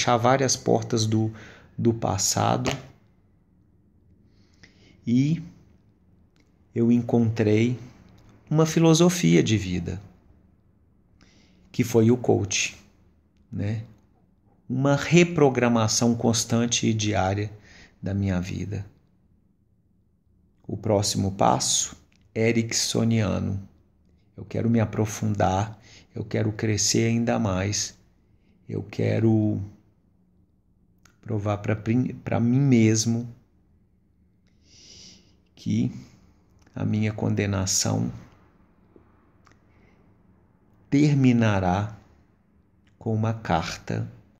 chavar as portas do, do passado e eu encontrei uma filosofia de vida que foi o coach, né? Uma reprogramação constante e diária da minha vida. O próximo passo, ericksoniano. Eu quero me aprofundar, eu quero crescer ainda mais, eu quero provar para mim mesmo que a minha condenação terminará com uma carta